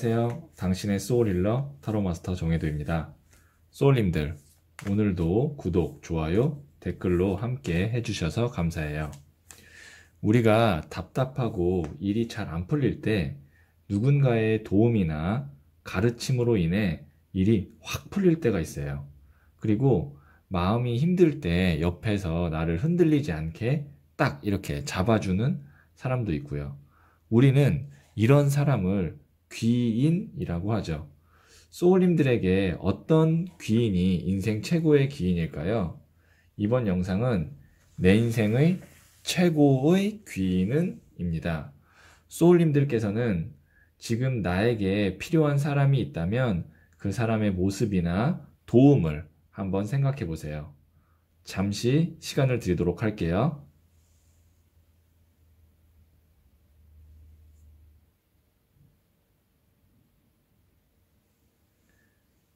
안녕하세요. 당신의 소울일러 타로마스터 정혜도입니다. 소울님들, 오늘도 구독, 좋아요, 댓글로 함께 해주셔서 감사해요. 우리가 답답하고 일이 잘 안 풀릴 때 누군가의 도움이나 가르침으로 인해 일이 확 풀릴 때가 있어요. 그리고 마음이 힘들 때 옆에서 나를 흔들리지 않게 딱 이렇게 잡아주는 사람도 있고요. 우리는 이런 사람을 귀인이라고 하죠. 소울님들에게 어떤 귀인이 인생 최고의 귀인일까요? 이번 영상은 내 인생의 최고의 귀인은 입니다. 소울님들께서는 지금 나에게 필요한 사람이 있다면 그 사람의 모습이나 도움을 한번 생각해 보세요. 잠시 시간을 드리도록 할게요.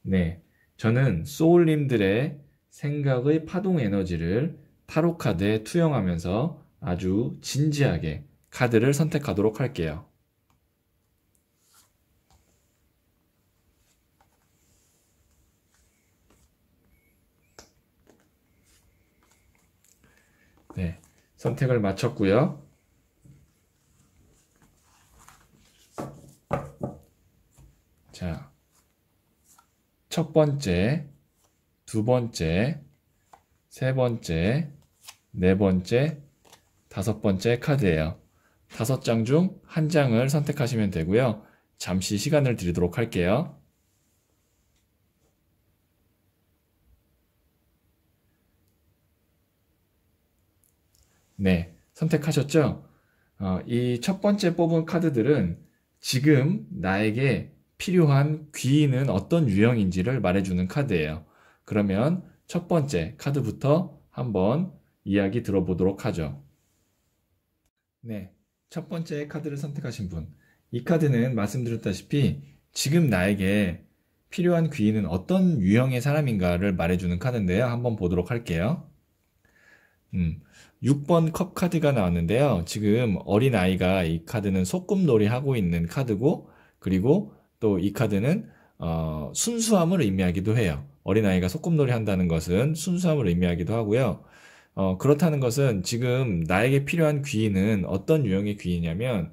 네. 저는 소울님들의 생각의 파동 에너지를 타로 카드에 투영하면서 아주 진지하게 카드를 선택하도록 할게요. 네, 선택을 마쳤고요. 자, 첫 번째, 두 번째, 세 번째, 네 번째, 다섯 번째 카드예요. 다섯 장 중 한 장을 선택하시면 되고요. 잠시 시간을 드리도록 할게요. 네, 선택하셨죠? 어, 이첫 번째 뽑은 카드들은 지금 나에게 필요한 귀인은 어떤 유형인지를 말해주는 카드예요. 그러면 첫 번째 카드부터 한번 이야기 들어보도록 하죠. 네. 첫 번째 카드를 선택하신 분. 이 카드는 말씀드렸다시피 지금 나에게 필요한 귀인은 어떤 유형의 사람인가를 말해주는 카드인데요. 한번 보도록 할게요. 음, 6번 컵 카드가 나왔는데요. 지금 어린아이가 이 카드는 소꿉놀이 하고 있는 카드고, 그리고 또이 카드는 어, 순수함을 의미하기도 해요. 어린아이가 소꿉놀이 한다는 것은 순수함을 의미하기도 하고요. 어, 그렇다는 것은 지금 나에게 필요한 귀인은 어떤 유형의 귀이냐면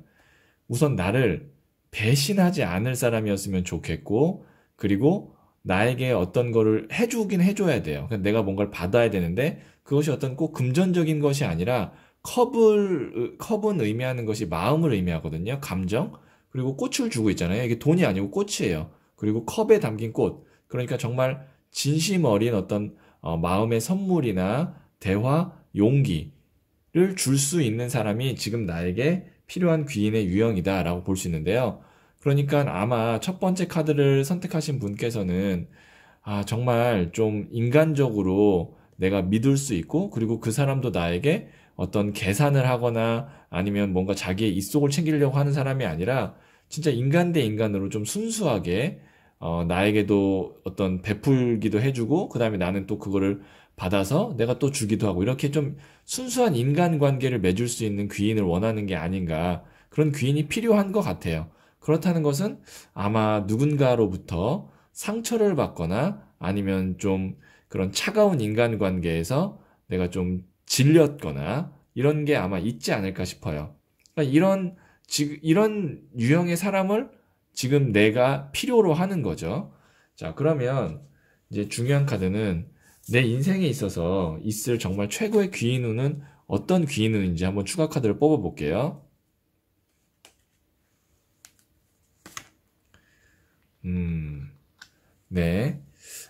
우선 나를 배신하지 않을 사람이었으면 좋겠고 그리고 나에게 어떤 거를 해주긴 해줘야 돼요. 그러니까 내가 뭔가를 받아야 되는데 그것이 어떤 꼭 금전적인 것이 아니라 컵을 컵은 어, 의미하는 것이 마음을 의미하거든요. 감정. 그리고 꽃을 주고 있잖아요. 이게 돈이 아니고 꽃이에요. 그리고 컵에 담긴 꽃. 그러니까 정말 진심 어린 어떤 어, 마음의 선물이나 대화, 용기를 줄 수 있는 사람이 지금 나에게 필요한 귀인의 유형이다라고 볼 수 있는데요. 그러니까 아마 첫 번째 카드를 선택하신 분께서는 아, 정말 좀 인간적으로 내가 믿을 수 있고 그리고 그 사람도 나에게 어떤 계산을 하거나 아니면 뭔가 자기의 입속을 챙기려고 하는 사람이 아니라 진짜 인간 대 인간으로 좀 순수하게 어, 나에게도 어떤 베풀기도 해주고 그 다음에 나는 또 그거를 받아서 내가 또 주기도 하고 이렇게 좀 순수한 인간 관계를 맺을 수 있는 귀인을 원하는 게 아닌가 그런 귀인이 필요한 것 같아요. 그렇다는 것은 아마 누군가로부터 상처를 받거나 아니면 좀 그런 차가운 인간 관계에서 내가 좀 질렸거나 이런 게 아마 있지 않을까 싶어요. 그러니까 이런 지금 이런 유형의 사람을 지금 내가 필요로 하는 거죠. 자, 그러면 이제 중요한 카드는 내 인생에 있어서 있을 정말 최고의 귀인우는 어떤 귀인우인지 한번 추가 카드를 뽑아 볼게요. 음. 네.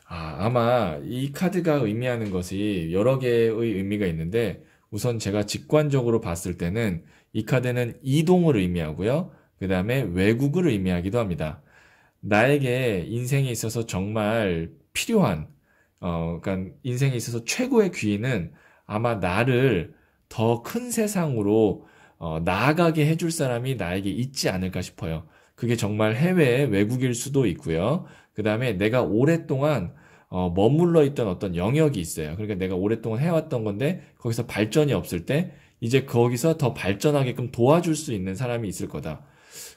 아, 아마 이 카드가 의미하는 것이 여러 개의 의미가 있는데 우선 제가 직관적으로 봤을 때는 이 카드는 이동을 의미하고요. 그 다음에 외국을 의미하기도 합니다. 나에게 인생에 있어서 정말 필요한, 어, 그러니까 인생에 있어서 최고의 귀인은 아마 나를 더 큰 세상으로 어, 나아가게 해줄 사람이 나에게 있지 않을까 싶어요. 그게 정말 해외 외국일 수도 있고요. 그 다음에 내가 오랫동안 어, 머물러 있던 어떤 영역이 있어요. 그러니까 내가 오랫동안 해왔던 건데 거기서 발전이 없을 때 이제 거기서 더 발전하게끔 도와줄 수 있는 사람이 있을 거다.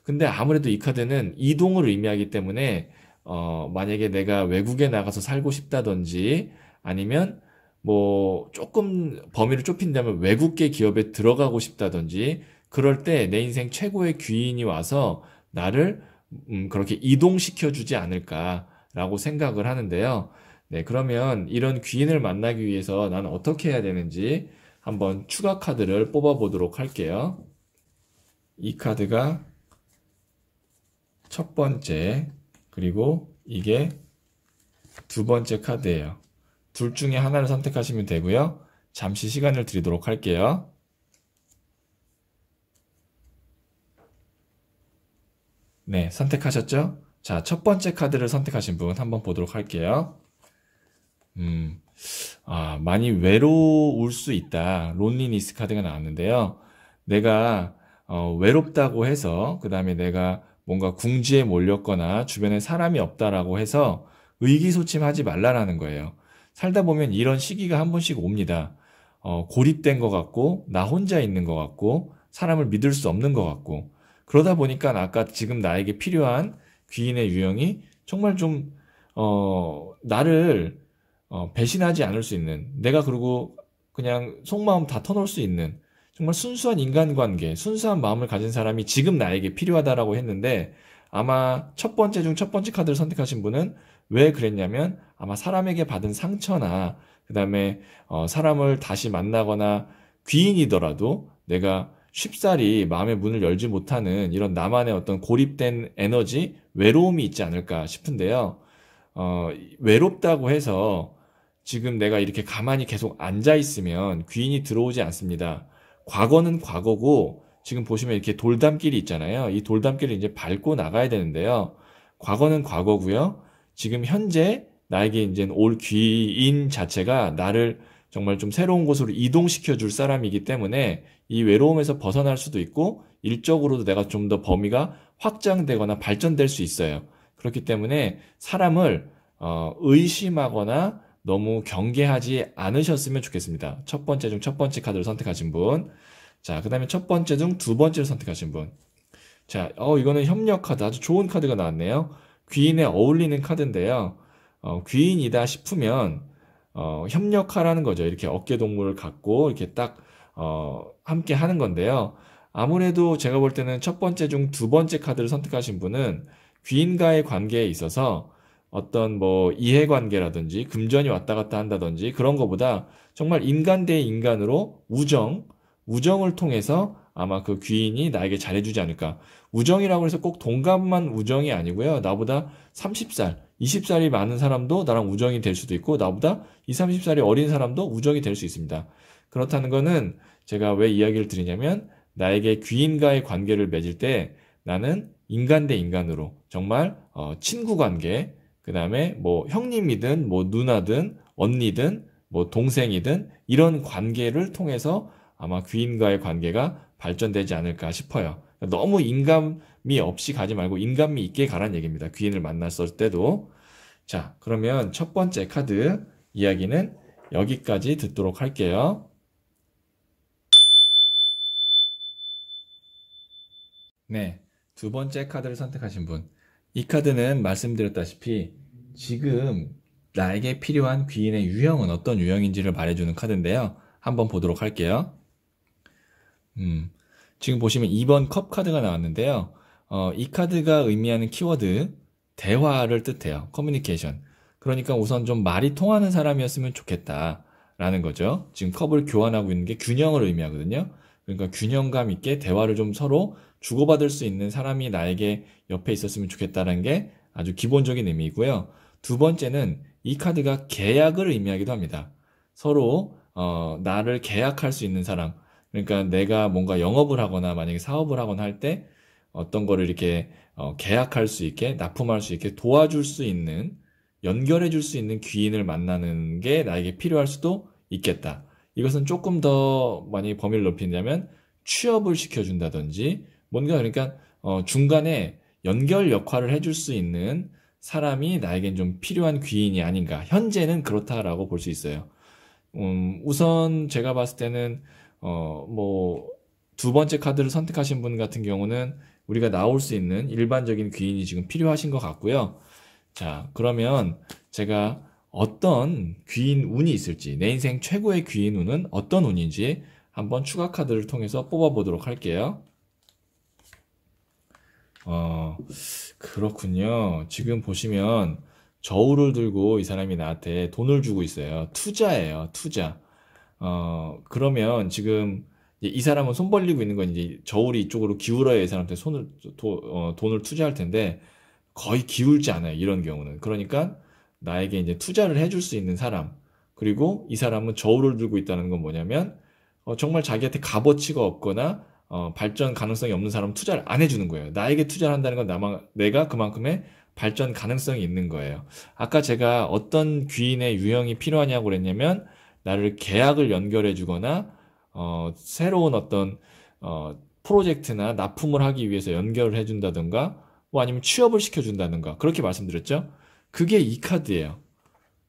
근데 아무래도 이 카드는 이동을 의미하기 때문에 어, 만약에 내가 외국에 나가서 살고 싶다든지 아니면 뭐 조금 범위를 좁힌다면 외국계 기업에 들어가고 싶다든지 그럴 때 내 인생 최고의 귀인이 와서 나를 음, 그렇게 이동시켜 주지 않을까라고 생각을 하는데요. 네, 그러면 이런 귀인을 만나기 위해서 난 어떻게 해야 되는지 한번 추가 카드를 뽑아보도록 할게요. 이 카드가 첫 번째, 그리고 이게 두 번째 카드예요. 둘 중에 하나를 선택하시면 되고요. 잠시 시간을 드리도록 할게요. 네, 선택하셨죠? 자, 첫 번째 카드를 선택하신 분 한번 보도록 할게요. 음, 아, 많이 외로울 수 있다. 론리니스 카드가 나왔는데요. 내가 어, 외롭다고 해서 그 다음에 내가 뭔가 궁지에 몰렸거나 주변에 사람이 없다라고 해서 의기소침하지 말라라는 거예요. 살다 보면 이런 시기가 한 번씩 옵니다. 어, 고립된 것 같고 나 혼자 있는 것 같고 사람을 믿을 수 없는 것 같고 그러다 보니까 아까 지금 나에게 필요한 귀인의 유형이 정말 좀 어, 나를 어, 배신하지 않을 수 있는 내가 그리고 그냥 속마음 다 터놓을 수 있는 정말 순수한 인간관계, 순수한 마음을 가진 사람이 지금 나에게 필요하다라고 했는데 아마 첫 번째 중 첫 번째 카드를 선택하신 분은 왜 그랬냐면 아마 사람에게 받은 상처나 그 다음에 어, 사람을 다시 만나거나 귀인이더라도 내가 쉽사리 마음의 문을 열지 못하는 이런 나만의 어떤 고립된 에너지, 외로움이 있지 않을까 싶은데요. 어, 외롭다고 해서 지금 내가 이렇게 가만히 계속 앉아 있으면 귀인이 들어오지 않습니다. 과거는 과거고 지금 보시면 이렇게 돌담길이 있잖아요. 이 돌담길을 이제 밟고 나가야 되는데요. 과거는 과거고요. 지금 현재 나에게 이제 올 귀인 자체가 나를 정말 좀 새로운 곳으로 이동시켜 줄 사람이기 때문에 이 외로움에서 벗어날 수도 있고 일적으로도 내가 좀 더 범위가 확장되거나 발전될 수 있어요. 그렇기 때문에 사람을 어, 의심하거나 너무 경계하지 않으셨으면 좋겠습니다. 첫 번째 중 첫 번째 카드를 선택하신 분. 자, 그 다음에 첫 번째 중 두 번째를 선택하신 분. 자, 어, 이거는 협력 카드. 아주 좋은 카드가 나왔네요. 귀인에 어울리는 카드인데요. 어, 귀인이다 싶으면, 어, 협력하라는 거죠. 이렇게 어깨 동무를 갖고, 이렇게 딱, 어, 함께 하는 건데요. 아무래도 제가 볼 때는 첫 번째 중 두 번째 카드를 선택하신 분은 귀인과의 관계에 있어서 어떤 뭐 이해관계라든지 금전이 왔다 갔다 한다든지 그런 것보다 정말 인간 대 인간으로 우정, 우정을 통해서 아마 그 귀인이 나에게 잘해주지 않을까. 우정이라고 해서 꼭동감만 우정이 아니고요. 나보다 30살, 20살이 많은 사람도 나랑 우정이 될 수도 있고, 나보다 20, 30살이 어린 사람도 우정이 될 수 있습니다. 그렇다는 거는 제가 왜 이야기를 드리냐면, 나에게 귀인과의 관계를 맺을 때 나는 인간 대 인간으로 정말 어, 친구 관계, 그 다음에 뭐 형님이든 뭐 누나든 언니든 뭐 동생이든 이런 관계를 통해서 아마 귀인과의 관계가 발전되지 않을까 싶어요. 너무 인감이 없이 가지 말고 인감이 있게 가란 얘기입니다. 귀인을 만났을 때도. 자, 그러면 첫 번째 카드 이야기는 여기까지 듣도록 할게요. 네, 두 번째 카드를 선택하신 분. 이 카드는 말씀드렸다시피 지금 나에게 필요한 귀인의 유형은 어떤 유형인지를 말해주는 카드인데요. 한번 보도록 할게요. 음, 지금 보시면 2번 컵 카드가 나왔는데요. 어, 이 카드가 의미하는 키워드 대화를 뜻해요. 커뮤니케이션. 그러니까 우선 좀 말이 통하는 사람이었으면 좋겠다라는 거죠. 지금 컵을 교환하고 있는 게 균형을 의미하거든요. 그러니까 균형감 있게 대화를 좀 서로 주고받을 수 있는 사람이 나에게 옆에 있었으면 좋겠다는 게 아주 기본적인 의미이고요. 두 번째는 이 카드가 계약을 의미하기도 합니다. 서로 어, 나를 계약할 수 있는 사람. 그러니까 내가 뭔가 영업을 하거나 만약에 사업을 하거나 할 때 어떤 거를 이렇게 어, 계약할 수 있게 납품할 수 있게 도와줄 수 있는 연결해 줄 수 있는 귀인을 만나는 게 나에게 필요할 수도 있겠다. 이것은 조금 더 많이 범위를 높이냐면 취업을 시켜준다든지 뭔가 그러니까 어, 중간에 연결 역할을 해줄 수 있는 사람이 나에겐 좀 필요한 귀인이 아닌가. 현재는 그렇다라고 볼 수 있어요. 음, 우선 제가 봤을 때는 어, 뭐, 두 번째 카드를 선택하신 분 같은 경우는 우리가 나올 수 있는 일반적인 귀인이 지금 필요하신 것 같고요. 자, 그러면 제가 어떤 귀인 운이 있을지, 내 인생 최고의 귀인 운은 어떤 운인지 한번 추가 카드를 통해서 뽑아보도록 할게요. 어, 그렇군요. 지금 보시면 저울을 들고 이 사람이 나한테 돈을 주고 있어요. 투자예요. 투자. 어, 그러면 지금 이 사람은 손 벌리고 있는 건 이제 저울이 이쪽으로 기울어야 이 사람한테 손을, 도, 어, 돈을 투자할 텐데 거의 기울지 않아요. 이런 경우는. 그러니까 나에게 이제 투자를 해줄 수 있는 사람. 그리고 이 사람은 저울을 들고 있다는 건 뭐냐면 어, 정말 자기한테 값어치가 없거나 어, 발전 가능성이 없는 사람 은 투자를 안 해주는 거예요. 나에게 투자를 한다는 건 나만, 내가 그만큼의 발전 가능성이 있는 거예요. 아까 제가 어떤 귀인의 유형이 필요하냐고 그랬냐면, 나를 계약을 연결해 주거나, 어, 새로운 어떤, 어, 프로젝트나 납품을 하기 위해서 연결을 해준다든가, 뭐 아니면 취업을 시켜준다든가, 그렇게 말씀드렸죠? 그게 이 카드예요.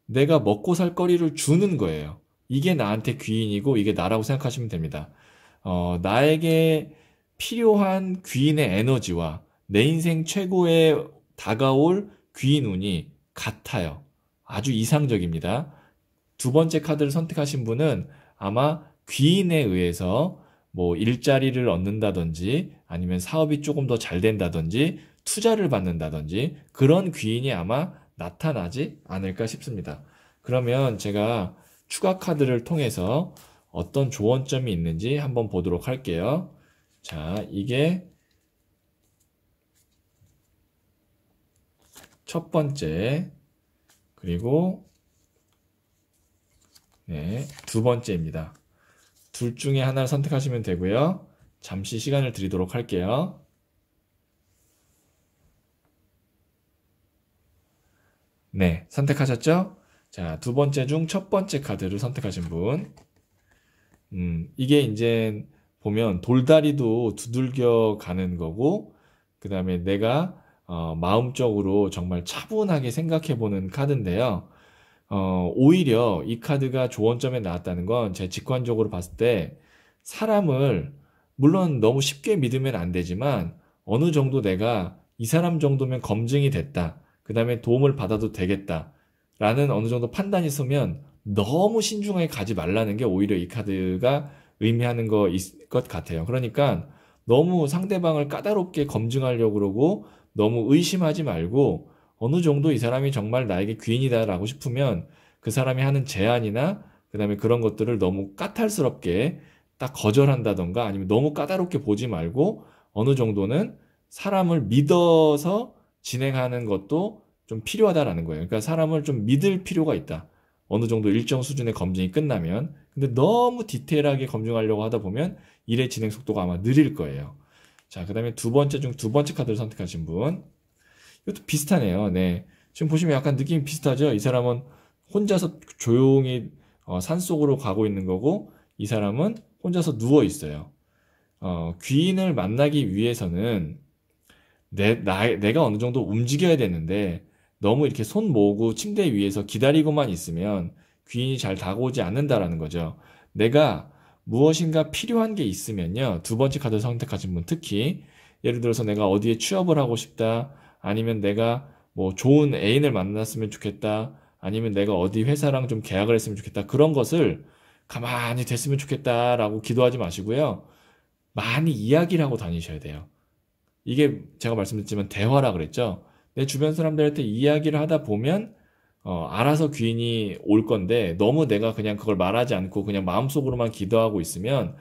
내가 먹고 살 거리를 주는 거예요. 이게 나한테 귀인이고, 이게 나라고 생각하시면 됩니다. 어, 나에게 필요한 귀인의 에너지와 내 인생 최고의 다가올 귀인 운이 같아요. 아주 이상적입니다. 두 번째 카드를 선택하신 분은 아마 귀인에 의해서 뭐 일자리를 얻는다든지 아니면 사업이 조금 더 잘 된다든지 투자를 받는다든지 그런 귀인이 아마 나타나지 않을까 싶습니다. 그러면 제가 추가 카드를 통해서 어떤 조언점이 있는지 한번 보도록 할게요. 자, 이게 첫 번째, 그리고 네, 두 번째입니다. 둘 중에 하나를 선택하시면 되고요. 잠시 시간을 드리도록 할게요. 네, 선택하셨죠? 자, 두 번째 중 첫 번째 카드를 선택하신 분. 음, 이게 이제 보면 돌다리도 두들겨 가는 거고, 그 다음에 내가 어, 마음적으로 정말 차분하게 생각해 보는 카드인데요. 어, 오히려 이 카드가 조언점에 나왔다는 건 제 직관적으로 봤을 때 사람을 물론 너무 쉽게 믿으면 안 되지만 어느 정도 내가 이 사람 정도면 검증이 됐다. 그 다음에 도움을 받아도 되겠다. 라는 어느 정도 판단이 서면 너무 신중하게 가지 말라는 게 오히려 이 카드가 의미하는 것 같아요. 그러니까 너무 상대방을 까다롭게 검증하려고 그러고 너무 의심하지 말고 어느 정도 이 사람이 정말 나에게 귀인이다라고 싶으면 그 사람이 하는 제안이나 그다음에 그런 것들을 너무 까탈스럽게 딱 거절한다던가 아니면 너무 까다롭게 보지 말고 어느 정도는 사람을 믿어서 진행하는 것도 좀 필요하다라는 거예요. 그러니까 사람을 좀 믿을 필요가 있다. 어느 정도 일정 수준의 검증이 끝나면 근데 너무 디테일하게 검증하려고 하다 보면 일의 진행 속도가 아마 느릴 거예요. 자, 그 다음에 두 번째 중 두 번째 카드를 선택하신 분. 이것도 비슷하네요. 네. 지금 보시면 약간 느낌이 비슷하죠? 이 사람은 혼자서 조용히 어, 산 속으로 가고 있는 거고, 이 사람은 혼자서 누워 있어요. 어, 귀인을 만나기 위해서는 내, 나, 내가 어느 정도 움직여야 되는데, 너무 이렇게 손 모으고 침대 위에서 기다리고만 있으면 귀인이 잘 다가오지 않는다라는 거죠. 내가 무엇인가 필요한 게 있으면요. 두 번째 카드를 선택하신 분 특히 예를 들어서 내가 어디에 취업을 하고 싶다. 아니면 내가 뭐 좋은 애인을 만났으면 좋겠다. 아니면 내가 어디 회사랑 좀 계약을 했으면 좋겠다. 그런 것을 가만히 됐으면 좋겠다라고 기도하지 마시고요. 많이 이야기를 하고 다니셔야 돼요. 이게 제가 말씀드렸지만 대화라 그랬죠. 내 주변 사람들한테 이야기를 하다 보면 어, 알아서 귀인이 올 건데 너무 내가 그냥 그걸 말하지 않고 그냥 마음속으로만 기도하고 있으면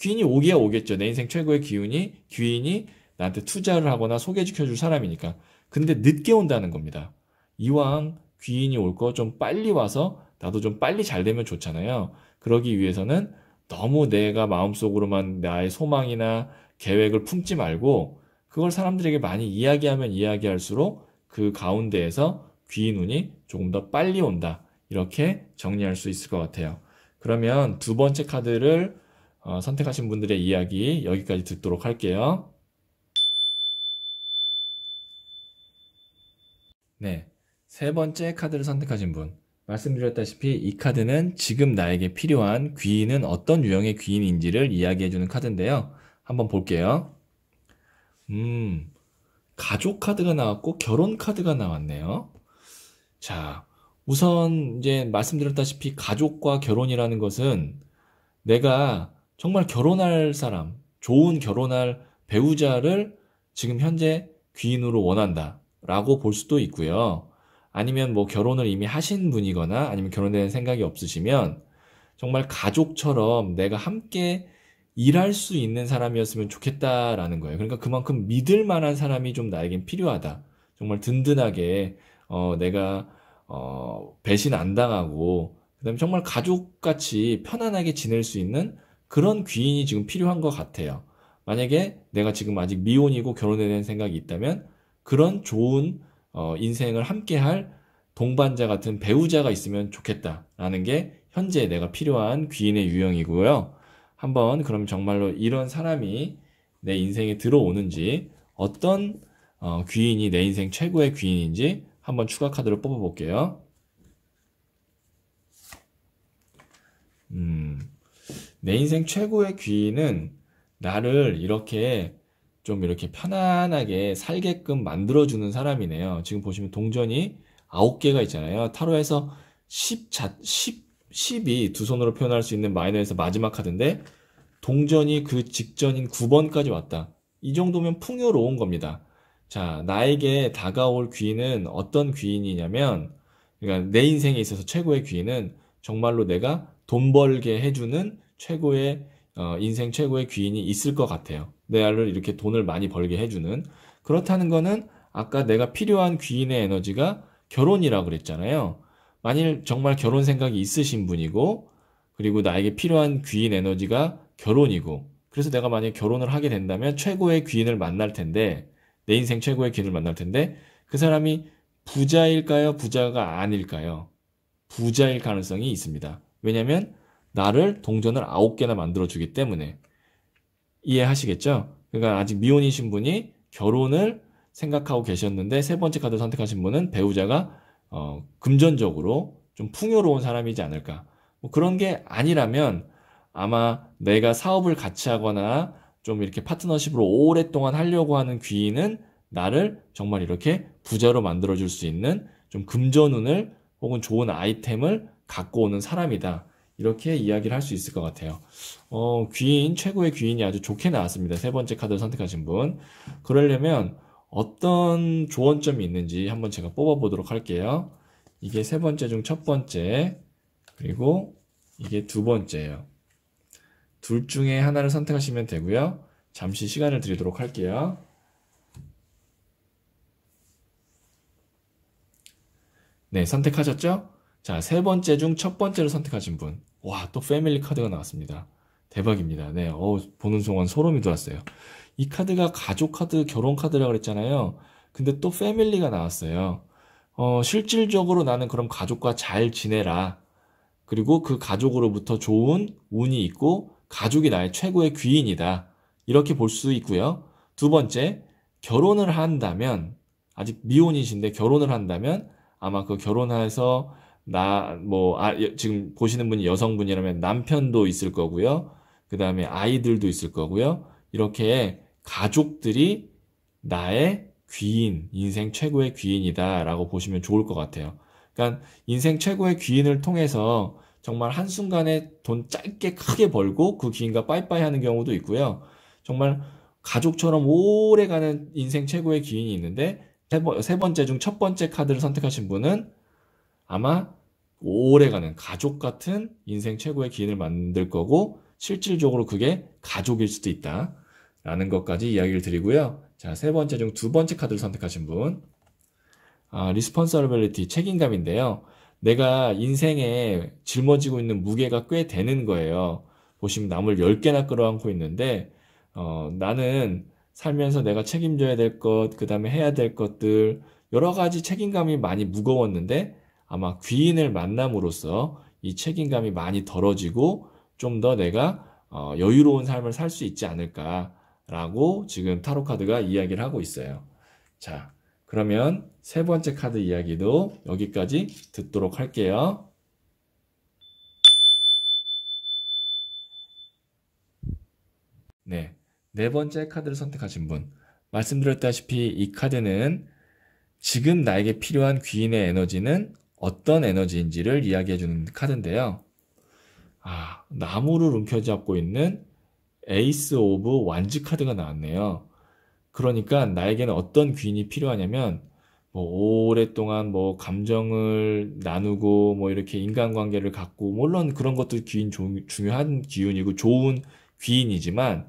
귀인이 오기야 오겠죠. 내 인생 최고의 기운이 귀인이 나한테 투자를 하거나 소개시켜 줄 사람이니까. 근데 늦게 온다는 겁니다. 이왕 귀인이 올 거 좀 빨리 와서 나도 좀 빨리 잘 되면 좋잖아요. 그러기 위해서는 너무 내가 마음속으로만 나의 소망이나 계획을 품지 말고 그걸 사람들에게 많이 이야기하면 이야기할수록 그 가운데에서 귀인 운이 조금 더 빨리 온다. 이렇게 정리할 수 있을 것 같아요. 그러면 두 번째 카드를 어, 선택하신 분들의 이야기 여기까지 듣도록 할게요. 네. 세 번째 카드를 선택하신 분. 말씀드렸다시피 이 카드는 지금 나에게 필요한 귀인은 어떤 유형의 귀인인지를 이야기해주는 카드인데요. 한번 볼게요. 음, 가족 카드가 나왔고 결혼 카드가 나왔네요. 자, 우선 이제 말씀드렸다시피 가족과 결혼이라는 것은 내가 정말 결혼할 사람, 좋은 결혼할 배우자를 지금 현재 귀인으로 원한다. 라고 볼 수도 있고요. 아니면 뭐 결혼을 이미 하신 분이거나 아니면 결혼에 대한 생각이 없으시면 정말 가족처럼 내가 함께 일할 수 있는 사람이었으면 좋겠다라는 거예요. 그러니까 그만큼 믿을 만한 사람이 좀 나에겐 필요하다. 정말 든든하게 어, 내가 어, 배신 안 당하고 그다음에 정말 가족같이 편안하게 지낼 수 있는 그런 귀인이 지금 필요한 것 같아요. 만약에 내가 지금 아직 미혼이고 결혼에 대한 생각이 있다면 그런 좋은 어, 인생을 함께할 동반자 같은 배우자가 있으면 좋겠다라는 게 현재 내가 필요한 귀인의 유형이고요. 한번 그럼 정말로 이런 사람이 내 인생에 들어오는지 어떤 어, 귀인이 내 인생 최고의 귀인인지 한번 추가 카드를 뽑아볼게요. 음, 내 인생 최고의 귀인은 나를 이렇게 좀 이렇게 편안하게 살게끔 만들어주는 사람이네요. 지금 보시면 동전이 9개가 있잖아요. 타로에서 10 자, 10 10이 두 손으로 표현할 수 있는 마이너에서 마지막 카드인데 동전이 그 직전인 9번까지 왔다. 이 정도면 풍요로운 겁니다. 자, 나에게 다가올 귀인은 어떤 귀인이냐면 그러니까 내 인생에 있어서 최고의 귀인은 정말로 내가 돈 벌게 해주는 최고의 어, 인생 최고의 귀인이 있을 것 같아요. 내 알을 이렇게 돈을 많이 벌게 해주는 그렇다는 거는 아까 내가 필요한 귀인의 에너지가 결혼이라고 그랬잖아요. 만일 정말 결혼 생각이 있으신 분이고 그리고 나에게 필요한 귀인 에너지가 결혼이고 그래서 내가 만약 결혼을 하게 된다면 최고의 귀인을 만날 텐데 내 인생 최고의 귀인을 만날 텐데 그 사람이 부자일까요? 부자가 아닐까요? 부자일 가능성이 있습니다. 왜냐면 나를 동전을 아홉 개나 만들어 주기 때문에 이해하시겠죠? 그러니까 아직 미혼이신 분이 결혼을 생각하고 계셨는데 세 번째 카드 선택하신 분은 배우자가 어, 금전적으로 좀 풍요로운 사람이지 않을까. 뭐 그런 게 아니라면 아마 내가 사업을 같이 하거나 좀 이렇게 파트너십으로 오랫동안 하려고 하는 귀인은 나를 정말 이렇게 부자로 만들어줄 수 있는 좀 금전운을 혹은 좋은 아이템을 갖고 오는 사람이다. 이렇게 이야기를 할 수 있을 것 같아요. 어, 귀인, 최고의 귀인이 아주 좋게 나왔습니다. 세 번째 카드를 선택하신 분. 그러려면 어떤 조언점이 있는지 한번 제가 뽑아보도록 할게요. 이게 세 번째 중 첫 번째, 그리고 이게 두 번째예요. 둘 중에 하나를 선택하시면 되고요. 잠시 시간을 드리도록 할게요. 네, 선택하셨죠? 자, 세 번째 중 첫 번째를 선택하신 분. 와, 또 패밀리 카드가 나왔습니다. 대박입니다. 네, 어 보는 순간 소름이 돋았어요. 이 카드가 가족 카드, 결혼 카드라고 그랬잖아요. 근데 또 패밀리가 나왔어요. 어, 실질적으로 나는 그럼 가족과 잘 지내라. 그리고 그 가족으로부터 좋은 운이 있고 가족이 나의 최고의 귀인이다. 이렇게 볼 수 있고요. 두 번째, 결혼을 한다면 아직 미혼이신데 결혼을 한다면 아마 그 결혼해서 나뭐 아, 지금 보시는 분이 여성분이라면 남편도 있을 거고요. 그 다음에 아이들도 있을 거고요. 이렇게 가족들이 나의 귀인, 인생 최고의 귀인이다라고 보시면 좋을 것 같아요. 그러니까 인생 최고의 귀인을 통해서 정말 한순간에 돈 짧게 크게 벌고 그 귀인과 빠이빠이 하는 경우도 있고요. 정말 가족처럼 오래 가는 인생 최고의 귀인이 있는데 세, 번, 째중 첫 번째 카드를 선택하신 분은 아마 오래 가는 가족 같은 인생 최고의 귀인을 만들 거고 실질적으로 그게 가족일 수도 있다. 라는 것까지 이야기를 드리고요. 자, 세 번째 중 두 번째 카드를 선택하신 분. 아, 리스폰서블리티 책임감인데요. 내가 인생에 짊어지고 있는 무게가 꽤 되는 거예요. 보시면 나물 10개나 끌어안고 있는데 어, 나는 살면서 내가 책임져야 될 것, 그 다음에 해야 될 것들 여러 가지 책임감이 많이 무거웠는데 아마 귀인을 만남으로써 이 책임감이 많이 덜어지고 좀 더 내가 어, 여유로운 삶을 살 수 있지 않을까 라고 지금 타로카드가 이야기를 하고 있어요. 자, 그러면 세 번째 카드 이야기도 여기까지 듣도록 할게요. 네. 네 번째 카드를 선택하신 분. 말씀드렸다시피 이 카드는 지금 나에게 필요한 귀인의 에너지는 어떤 에너지인지를 이야기해 주는 카드인데요. 아, 나무를 움켜잡고 있는 에이스 오브 완즈 카드가 나왔네요. 그러니까 나에게는 어떤 귀인이 필요하냐면 뭐 오랫동안 뭐 감정을 나누고 뭐 이렇게 인간관계를 갖고 물론 그런 것도 귀인 조, 중요한 기운이고 좋은 귀인이지만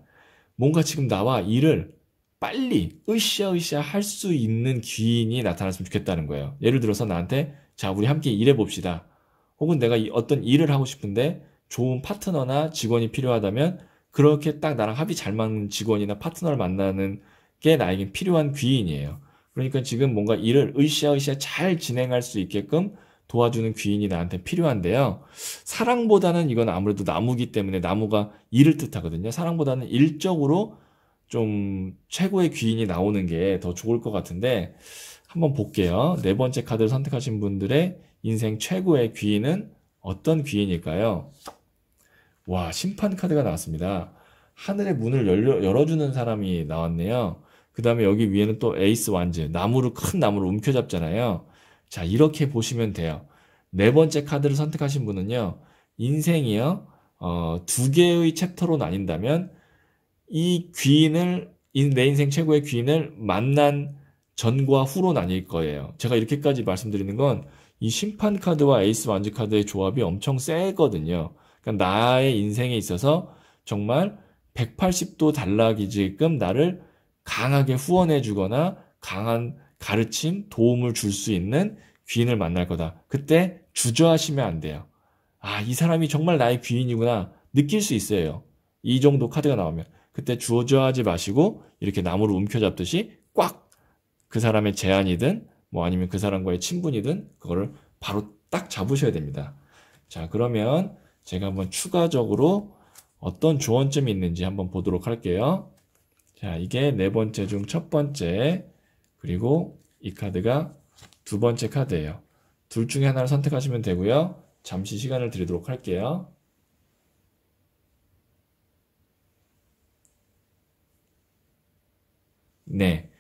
뭔가 지금 나와 일을 빨리 으쌰으쌰 할 수 있는 귀인이 나타났으면 좋겠다는 거예요. 예를 들어서 나한테 자 우리 함께 일해 봅시다. 혹은 내가 어떤 일을 하고 싶은데 좋은 파트너나 직원이 필요하다면 그렇게 딱 나랑 합이 잘 맞는 직원이나 파트너를 만나는 게 나에겐 필요한 귀인이에요. 그러니까 지금 뭔가 일을 으쌰으쌰 잘 진행할 수 있게끔 도와주는 귀인이 나한테 필요한데요. 사랑보다는 이건 아무래도 나무기 때문에 나무가 일을 뜻하거든요. 사랑보다는 일적으로 좀 최고의 귀인이 나오는 게 더 좋을 것 같은데 한번 볼게요. 네 번째 카드를 선택하신 분들의 인생 최고의 귀인은 어떤 귀인일까요? 와, 심판 카드가 나왔습니다. 하늘의 문을 열려, 열어주는 사람이 나왔네요. 그 다음에 여기 위에는 또 에이스 완즈, 나무를, 큰 나무를 움켜잡잖아요. 자, 이렇게 보시면 돼요. 네 번째 카드를 선택하신 분은요, 인생이요, 어, 두 개의 챕터로 나뉜다면, 이 귀인을, 내 인생 최고의 귀인을 만난 전과 후로 나뉠 거예요. 제가 이렇게까지 말씀드리는 건, 이 심판 카드와 에이스 완즈 카드의 조합이 엄청 세거든요. 그러니까 나의 인생에 있어서 정말 180도 달라지게끔 나를 강하게 후원해 주거나 강한 가르침, 도움을 줄 수 있는 귀인을 만날 거다. 그때 주저하시면 안 돼요. 아, 이 사람이 정말 나의 귀인이구나. 느낄 수 있어요. 이 정도 카드가 나오면. 그때 주저하지 마시고 이렇게 나무를 움켜잡듯이 꽉 그 사람의 제안이든 뭐 아니면 그 사람과의 친분이든 그거를 바로 딱 잡으셔야 됩니다. 자, 그러면 제가 한번 추가적으로 어떤 조언점이 있는지 한번 보도록 할게요. 자, 이게 네 번째 중 첫 번째, 그리고 이 카드가 두 번째 카드예요. 둘 중에 하나를 선택하시면 되고요. 잠시 시간을 드리도록 할게요. 네.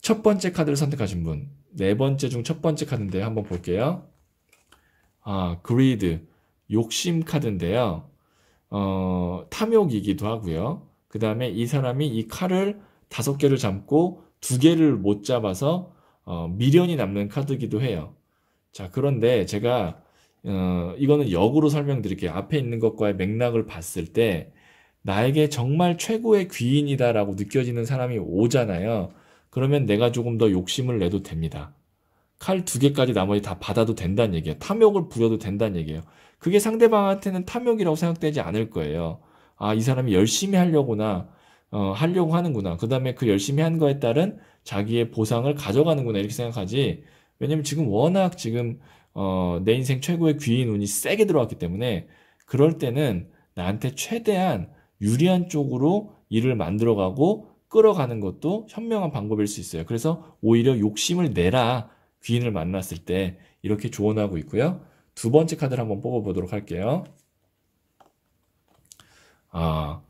첫 번째 카드를 선택하신 분. 네 번째 중 첫 번째 카드인데 한번 볼게요. 아, 그리드. 욕심 카드인데요. 어, 탐욕이기도 하고요. 그 다음에 이 사람이 이 칼을 다섯 개를 잡고 두 개를 못 잡아서 어, 미련이 남는 카드기도 해요. 자, 그런데 제가 어, 이거는 역으로 설명드릴게요. 앞에 있는 것과의 맥락을 봤을 때 나에게 정말 최고의 귀인이다라고 느껴지는 사람이 오잖아요. 그러면 내가 조금 더 욕심을 내도 됩니다. 칼 두 개까지 나머지 다 받아도 된다는 얘기예요. 탐욕을 부려도 된다는 얘기예요. 그게 상대방한테는 탐욕이라고 생각되지 않을 거예요. 아, 이 사람이 열심히 하려구나. 어, 하려고 하는구나. 그 다음에 그 열심히 한 거에 따른 자기의 보상을 가져가는구나. 이렇게 생각하지. 왜냐면 지금 워낙 지금, 어, 내 인생 최고의 귀인 운이 세게 들어왔기 때문에 그럴 때는 나한테 최대한 유리한 쪽으로 일을 만들어가고 끌어가는 것도 현명한 방법일 수 있어요. 그래서 오히려 욕심을 내라. 귀인을 만났을 때 이렇게 조언하고 있고요. 두 번째 카드를 한번 뽑아보도록 할게요. 아,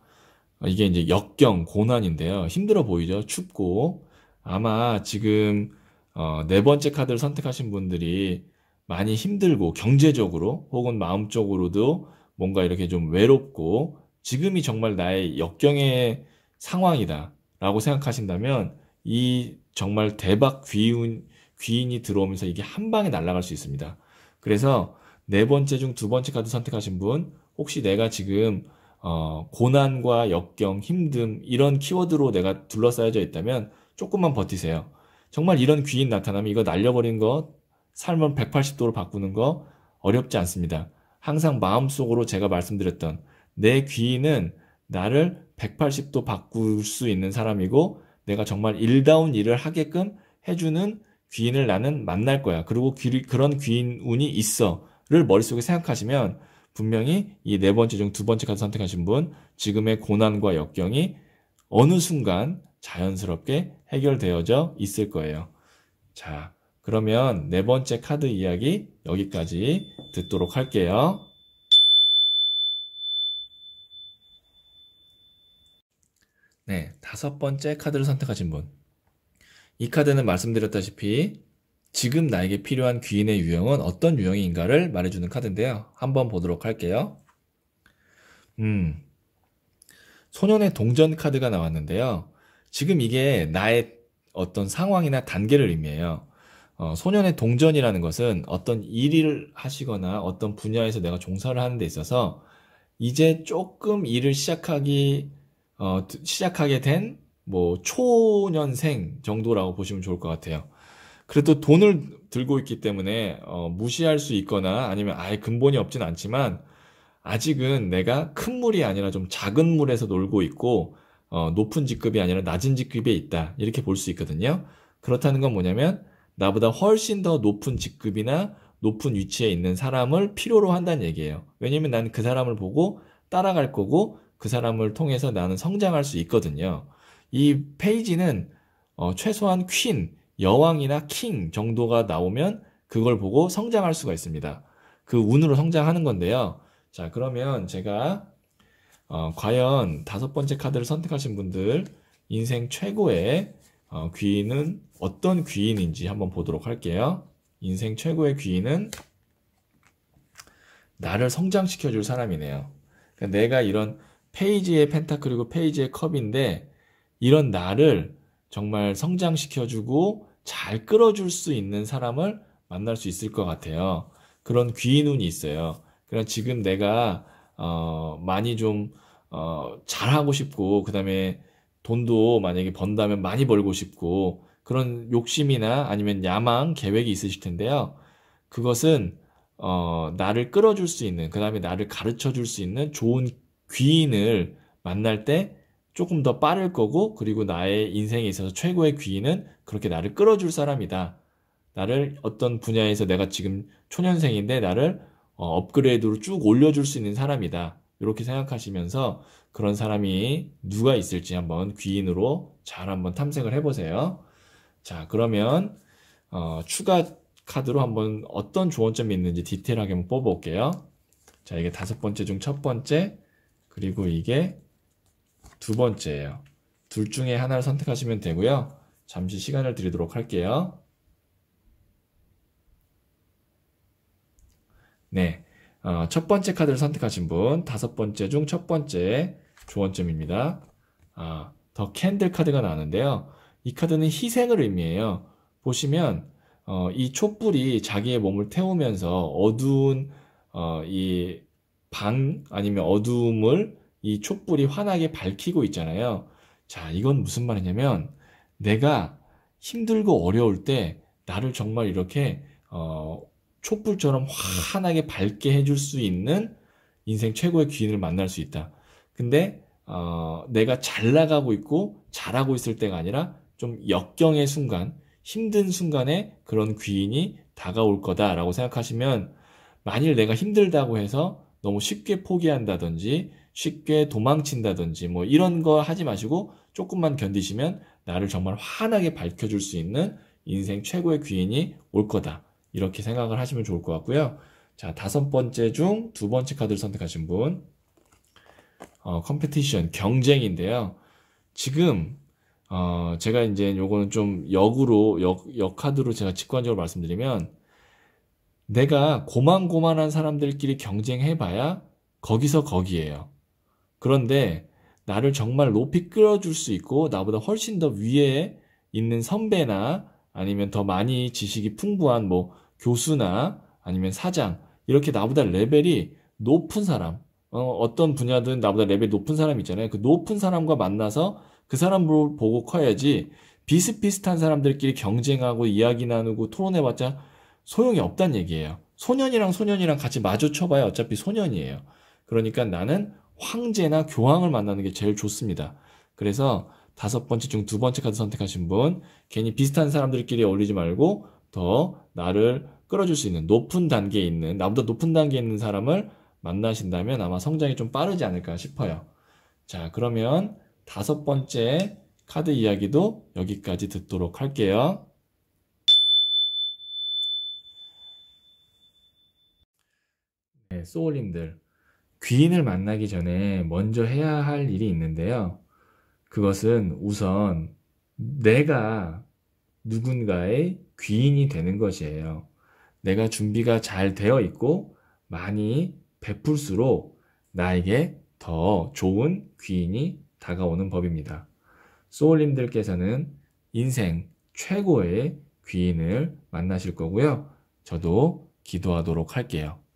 이게 이제 역경, 고난인데요. 힘들어 보이죠? 춥고. 아마 지금, 어, 네 번째 카드를 선택하신 분들이 많이 힘들고, 경제적으로, 혹은 마음적으로도 뭔가 이렇게 좀 외롭고, 지금이 정말 나의 역경의 상황이다. 라고 생각하신다면, 이 정말 대박 귀운, 귀인이 들어오면서 이게 한 방에 날아갈 수 있습니다. 그래서 네 번째 중 두 번째 카드 선택하신 분 혹시 내가 지금 어, 고난과 역경, 힘듦 이런 키워드로 내가 둘러싸여져 있다면 조금만 버티세요. 정말 이런 귀인 나타나면 이거 날려버린 거, 삶을 180도로 바꾸는 거 어렵지 않습니다. 항상 마음속으로 제가 말씀드렸던 내 귀인은 나를 180도 바꿀 수 있는 사람이고 내가 정말 일다운 일을 하게끔 해주는 귀인을 나는 만날 거야. 그리고 귀, 그런 귀인 운이 있어. 를 머릿속에 생각하시면 분명히 이 네 번째 중 두 번째 카드 선택하신 분 지금의 고난과 역경이 어느 순간 자연스럽게 해결되어져 있을 거예요. 자, 그러면 네 번째 카드 이야기 여기까지 듣도록 할게요. 네, 다섯 번째 카드를 선택하신 분. 이 카드는 말씀드렸다시피 지금 나에게 필요한 귀인의 유형은 어떤 유형인가를 말해주는 카드인데요. 한번 보도록 할게요. 음. 소년의 동전 카드가 나왔는데요. 지금 이게 나의 어떤 상황이나 단계를 의미해요. 어, 소년의 동전이라는 것은 어떤 일을 하시거나 어떤 분야에서 내가 종사를 하는 데 있어서 이제 조금 일을 시작하기, 어, 시작하게 된 뭐 초년생 정도라고 보시면 좋을 것 같아요. 그래도 돈을 들고 있기 때문에 어, 무시할 수 있거나 아니면 아예 근본이 없진 않지만 아직은 내가 큰 물이 아니라 좀 작은 물에서 놀고 있고 어, 높은 직급이 아니라 낮은 직급에 있다 이렇게 볼 수 있거든요. 그렇다는 건 뭐냐면 나보다 훨씬 더 높은 직급이나 높은 위치에 있는 사람을 필요로 한다는 얘기예요. 왜냐면 나는 그 사람을 보고 따라갈 거고 그 사람을 통해서 나는 성장할 수 있거든요. 이 페이지는 어, 최소한 퀸 여왕이나 킹 정도가 나오면 그걸 보고 성장할 수가 있습니다. 그 운으로 성장하는 건데요. 자, 그러면 제가 어, 과연 다섯 번째 카드를 선택하신 분들 인생 최고의 어, 귀인은 어떤 귀인인지 한번 보도록 할게요. 인생 최고의 귀인은 나를 성장시켜 줄 사람이네요. 그러니까 내가 이런 페이지의 펜타 그리고 페이지의 컵인데 이런 나를 정말 성장시켜주고 잘 끌어줄 수 있는 사람을 만날 수 있을 것 같아요. 그런 귀인 운이 있어요. 그럼 지금 내가 어 많이 좀어 잘하고 싶고 그다음에 돈도 만약에 번다면 많이 벌고 싶고 그런 욕심이나 아니면 야망 계획이 있으실 텐데요. 그것은 어 나를 끌어줄 수 있는 그다음에 나를 가르쳐 줄 수 있는 좋은 귀인을 만날 때 조금 더 빠를 거고 그리고 나의 인생에 있어서 최고의 귀인은 그렇게 나를 끌어줄 사람이다. 나를 어떤 분야에서 내가 지금 초년생인데 나를 어, 업그레이드로 쭉 올려줄 수 있는 사람이다. 이렇게 생각하시면서 그런 사람이 누가 있을지 한번 귀인으로 잘 한번 탐색을 해보세요. 자, 그러면 어, 추가 카드로 한번 어떤 조언점이 있는지 디테일하게 한번 뽑아볼게요. 자, 이게 다섯 번째 중 첫 번째, 그리고 이게 두 번째예요. 둘 중에 하나를 선택하시면 되고요. 잠시 시간을 드리도록 할게요. 네. 어, 첫 번째 카드를 선택하신 분, 다섯 번째 중 첫 번째 조언점입니다. 아, 더 캔들 카드가 나왔는데요. 이 카드는 희생을 의미해요. 보시면, 어, 이 촛불이 자기의 몸을 태우면서 어두운, 어, 이 방, 아니면 어두움을 이 촛불이 환하게 밝히고 있잖아요. 자, 이건 무슨 말이냐면 내가 힘들고 어려울 때 나를 정말 이렇게 어, 촛불처럼 환하게 밝게 해줄 수 있는 인생 최고의 귀인을 만날 수 있다. 근데 어, 내가 잘 나가고 있고 잘하고 있을 때가 아니라 좀 역경의 순간, 힘든 순간에 그런 귀인이 다가올 거다라고 생각하시면 만일 내가 힘들다고 해서 너무 쉽게 포기한다든지 쉽게 도망친다든지 뭐 이런 거 하지 마시고 조금만 견디시면 나를 정말 환하게 밝혀줄 수 있는 인생 최고의 귀인이 올 거다. 이렇게 생각을 하시면 좋을 것 같고요. 자, 다섯 번째 중 두 번째 카드를 선택하신 분. 어, 컴페티션, 경쟁인데요. 지금, 어, 제가 이제 요거는 좀 역으로, 역, 역카드로 제가 직관적으로 말씀드리면, 내가 고만고만한 사람들끼리 경쟁해봐야 거기서 거기에요. 그런데 나를 정말 높이 끌어줄 수 있고 나보다 훨씬 더 위에 있는 선배나 아니면 더 많이 지식이 풍부한 뭐 교수나 아니면 사장 이렇게 나보다 레벨이 높은 사람 어, 떤 분야든 나보다 레벨이 높은 사람 있잖아요. 그 높은 사람과 만나서 그 사람을 보고 커야지 비슷비슷한 사람들끼리 경쟁하고 이야기 나누고 토론해봤자 소용이 없단 얘기예요. 소년이랑 소년이랑 같이 마주쳐봐야 어차피 소년이에요. 그러니까 나는 황제나 교황을 만나는 게 제일 좋습니다. 그래서 다섯 번째 중 두 번째 카드 선택하신 분 괜히 비슷한 사람들끼리 어울리지 말고 더 나를 끌어줄 수 있는 높은 단계에 있는 나보다 높은 단계에 있는 사람을 만나신다면 아마 성장이 좀 빠르지 않을까 싶어요. 자 그러면 다섯 번째 카드 이야기도 여기까지 듣도록 할게요. 네, 소울님들 귀인을 만나기 전에 먼저 해야 할 일이 있는데요. 그것은 우선 내가 누군가의 귀인이 되는 것이에요. 내가 준비가 잘 되어 있고 많이 베풀수록 나에게 더 좋은 귀인이 다가오는 법입니다. 소울님들께서는 인생 최고의 귀인을 만나실 거고요. 저도 기도하도록 할게요.